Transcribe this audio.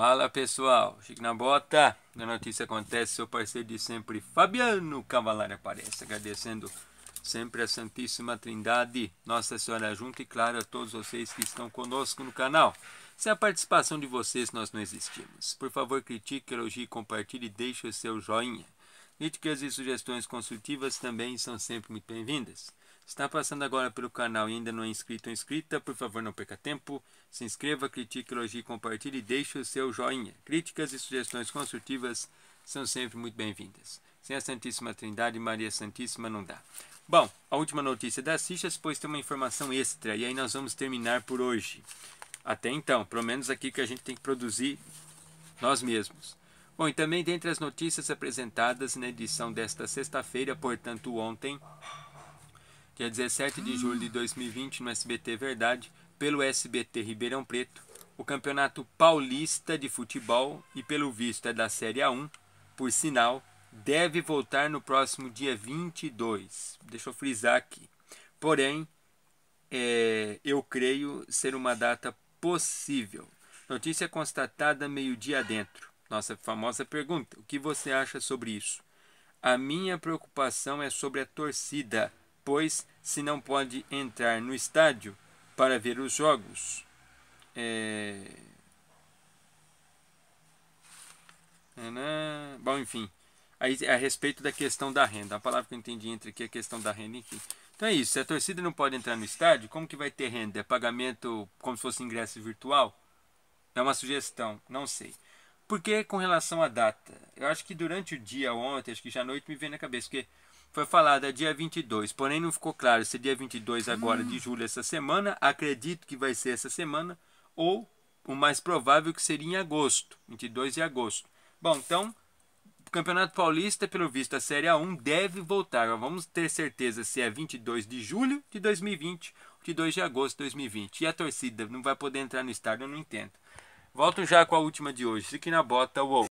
Fala pessoal, Chico na Bota, na Notícia Acontece, seu parceiro de sempre, Fabiano Cavalari aparece, agradecendo sempre a Santíssima Trindade, Nossa Senhora Junta e claro a todos vocês que estão conosco no canal. Sem a participação de vocês nós não existimos. Por favor, critique, elogie, compartilhe e deixe o seu joinha. Críticas e sugestões construtivas também são sempre muito bem-vindas. Está passando agora pelo canal e ainda não é inscrito ou inscrita, por favor não perca tempo. Se inscreva, critique, elogie, compartilhe e deixe o seu joinha. Críticas e sugestões construtivas são sempre muito bem-vindas. Sem a Santíssima Trindade, Maria Santíssima não dá. Bom, a última notícia das fichas, pois tem uma informação extra e aí nós vamos terminar por hoje. Até então, pelo menos aqui que a gente tem que produzir nós mesmos. Bom, e também dentre as notícias apresentadas na edição desta sexta-feira, portanto ontem, é dia 17 de julho de 2020, no SBT Verdade, pelo SBT Ribeirão Preto, o Campeonato Paulista de Futebol, e pelo visto é da Série A1, por sinal, deve voltar no próximo dia 22. Deixa eu frisar aqui. Porém, é, eu creio ser uma data possível. Notícia constatada meio-dia dentro. Nossa famosa pergunta: o que você acha sobre isso? A minha preocupação é sobre a torcida pois se não pode entrar no estádio para ver os jogos. É... Bom, enfim. Aí, a respeito da questão da renda. A palavra que eu entendi entre aqui é a questão da renda, enfim. Então é isso. Se a torcida não pode entrar no estádio, como que vai ter renda? É pagamento como se fosse ingresso virtual? É uma sugestão, não sei. Porque com relação à data? Eu acho que durante o dia ontem, acho que já à noite me veio na cabeça, porque foi falada é dia 22, porém não ficou claro se é dia 22 agora hum. de julho essa semana, acredito que vai ser essa semana, ou o mais provável que seria em agosto, 22 de agosto. Bom, então, o Campeonato Paulista, pelo visto, a Série A1 deve voltar. Vamos ter certeza se é 22 de julho de 2020 ou de 2 de agosto de 2020. E a torcida não vai poder entrar no estádio, eu não entendo. Volto já com a última de hoje. Fique na bota, uou!